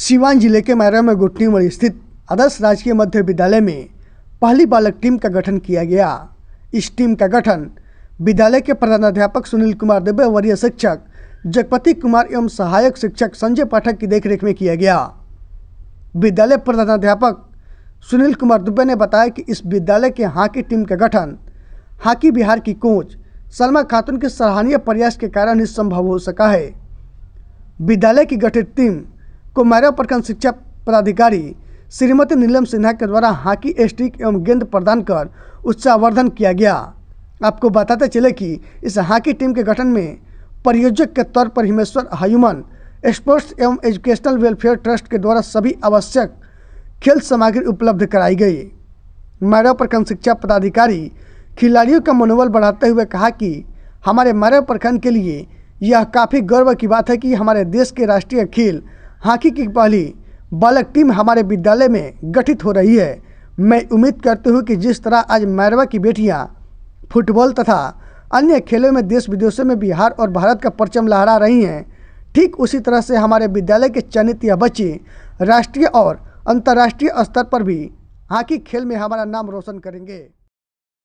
सिवान जिले के मैरा में गुटनीमड़ी स्थित आदर्श राजकीय मध्य विद्यालय में पहली बालक टीम का गठन किया गया इस टीम का गठन विद्यालय के प्रधानाध्यापक सुनील कुमार दुबे वरीय शिक्षक जगपति कुमार एवं सहायक शिक्षक संजय पाठक की देखरेख में किया गया विद्यालय प्रधानाध्यापक सुनील कुमार दुबे ने बताया कि इस विद्यालय के हॉकी टीम का गठन हॉकी बिहार की कोच सलमा खातून के सराहनीय प्रयास के कारण ही संभव हो सका है विद्यालय की गठित टीम कुमारिया प्रखंड शिक्षा पदाधिकारी श्रीमती नीलम सिन्हा के द्वारा हॉकी स्टिक एवं गेंद प्रदान कर उत्साहवर्धन किया गया आपको बताते चले कि इस हॉकी टीम के गठन में परियोजक के तौर पर हिमेश्वर हयुमन स्पोर्ट्स एवं एजुकेशनल वेलफेयर ट्रस्ट के द्वारा सभी आवश्यक खेल सामग्री उपलब्ध कराई गई मारव प्रखंड शिक्षा पदाधिकारी खिलाड़ियों का मनोबल बढ़ाते हुए कहा कि हमारे मारव प्रखंड के लिए यह काफ़ी गर्व की बात है कि हमारे देश के राष्ट्रीय खेल हॉकी की पहली बालक टीम हमारे विद्यालय में गठित हो रही है मैं उम्मीद करती हूँ कि जिस तरह आज मैरवा की बेटियाँ फुटबॉल तथा अन्य खेलों में देश विदेशों में बिहार और भारत का परचम लहरा रही हैं ठीक उसी तरह से हमारे विद्यालय के चयनित यह बच्चे राष्ट्रीय और अंतर्राष्ट्रीय स्तर पर भी हॉकी खेल में हमारा नाम रोशन करेंगे